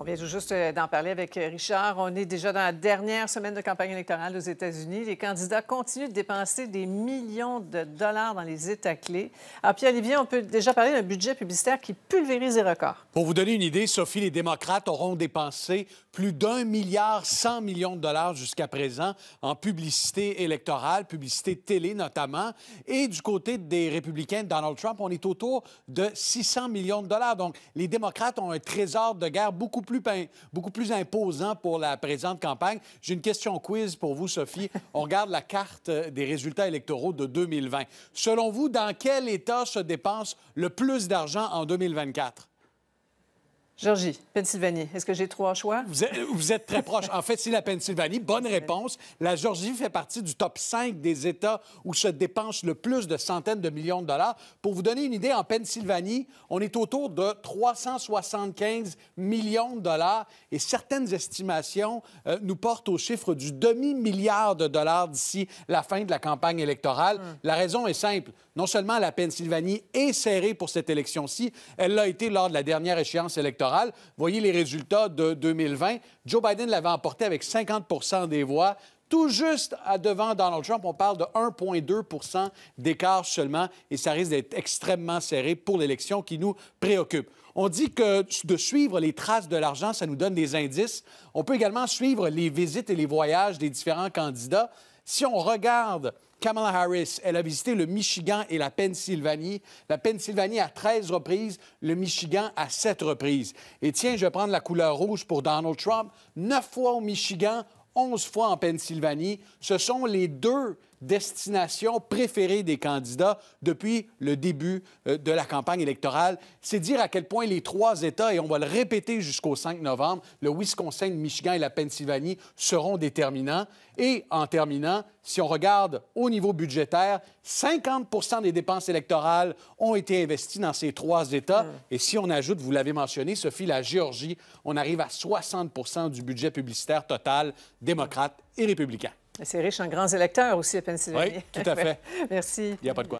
On vient juste euh, d'en parler avec euh, Richard. On est déjà dans la dernière semaine de campagne électorale aux États-Unis. Les candidats continuent de dépenser des millions de dollars dans les États clés. Alors, ah, Pierre-Olivier, on peut déjà parler d'un budget publicitaire qui pulvérise les records. Pour vous donner une idée, Sophie, les démocrates auront dépensé plus d'un milliard 100 millions de dollars jusqu'à présent en publicité électorale, publicité télé notamment. Et du côté des républicains Donald Trump, on est autour de 600 millions de dollars. Donc, les démocrates ont un trésor de guerre beaucoup plus beaucoup plus imposant pour la présente campagne. J'ai une question quiz pour vous, Sophie. On regarde la carte euh, des résultats électoraux de 2020. Selon vous, dans quel État se dépense le plus d'argent en 2024? Georgie, Pennsylvanie. Est-ce que j'ai trois choix? Vous êtes, vous êtes très proche. En fait, si la Pennsylvanie. Bonne réponse. La Georgie fait partie du top 5 des États où se dépense le plus de centaines de millions de dollars. Pour vous donner une idée, en Pennsylvanie, on est autour de 375 millions de dollars et certaines estimations euh, nous portent au chiffre du demi-milliard de dollars d'ici la fin de la campagne électorale. Hum. La raison est simple. Non seulement la Pennsylvanie est serrée pour cette élection-ci, elle l'a été lors de la dernière échéance électorale Voyez les résultats de 2020. Joe Biden l'avait emporté avec 50 des voix tout juste devant Donald Trump. On parle de 1,2 d'écart seulement et ça risque d'être extrêmement serré pour l'élection qui nous préoccupe. On dit que de suivre les traces de l'argent, ça nous donne des indices. On peut également suivre les visites et les voyages des différents candidats. Si on regarde Kamala Harris, elle a visité le Michigan et la Pennsylvanie. La Pennsylvanie à 13 reprises, le Michigan à 7 reprises. Et tiens, je vais prendre la couleur rouge pour Donald Trump. Neuf fois au Michigan, 11 fois en Pennsylvanie. Ce sont les deux destination préférée des candidats depuis le début euh, de la campagne électorale. C'est dire à quel point les trois États, et on va le répéter jusqu'au 5 novembre, le Wisconsin, le Michigan et la Pennsylvanie seront déterminants. Et en terminant, si on regarde au niveau budgétaire, 50 des dépenses électorales ont été investies dans ces trois États. Hmm. Et si on ajoute, vous l'avez mentionné, Sophie, la Géorgie, on arrive à 60 du budget publicitaire total démocrate et républicain. C'est riche en grands électeurs aussi à Pennsylvanie. Oui, tout à fait. Merci. Il n'y a pas de quoi.